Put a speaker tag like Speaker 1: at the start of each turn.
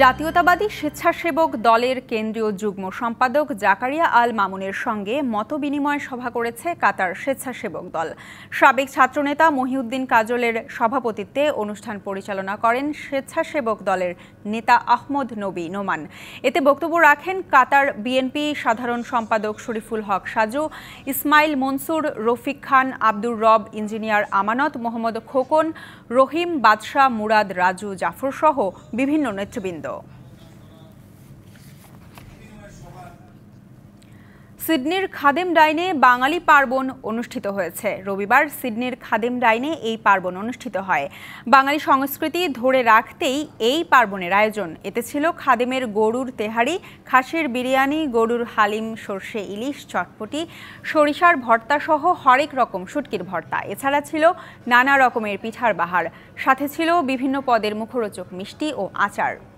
Speaker 1: জাতীয়তাবাদী স্বেচ্ছাসেবক দলের কেন্দ্রীয় যুগ্ম সম্পাদক জাকারিয়া আল মামুনের সঙ্গে মতবিনিময় সভা করেছে কাতার স্বেচ্ছাসেবক দল সাবেক ছাত্রনেতা মহিউদ্দিন কাজলের সভাপতিত্বে অনুষ্ঠান পরিচালনা করেন স্বেচ্ছাসেবক দলের নেতা আহমদ নবী নোমান এতে বক্তব্য রাখেন কাতার বিএনপি সাধারণ সম্পাদক শরীফুল হক সাজু ইসমাইল মনসুর রফিক খান আব্দুর রব ইঞ্জিনিয়ার আমানত মোহাম্মদ খোকন রহিম বাদশাহ মুরাদ রাজু জাফরসহ বিভিন্ন নেতৃবৃন্দ নেতৃবৃন্দ সিডনির খাদেম ডাইনে বাঙালি পার্বণ অনুষ্ঠিত হয়েছে রবিবার সিডনির খাদেম ডাইনে এই পার্বণ অনুষ্ঠিত হয় বাঙালি সংস্কৃতি ধরে রাখতেই এই পার্বণের আয়োজন এতে ছিল খাদেমের গরুর তেহারি খাসির বিরিয়ানি গরুর হালিম সর্ষে ইলিশ চটপটি সরিষার ভর্তা সহ হরেক রকম শুটকির ভর্তা এছাড়া ছিল নানা রকমের পিঠার বাহার সাথে ছিল বিভিন্ন পদের মুখরোচক মিষ্টি ও আচার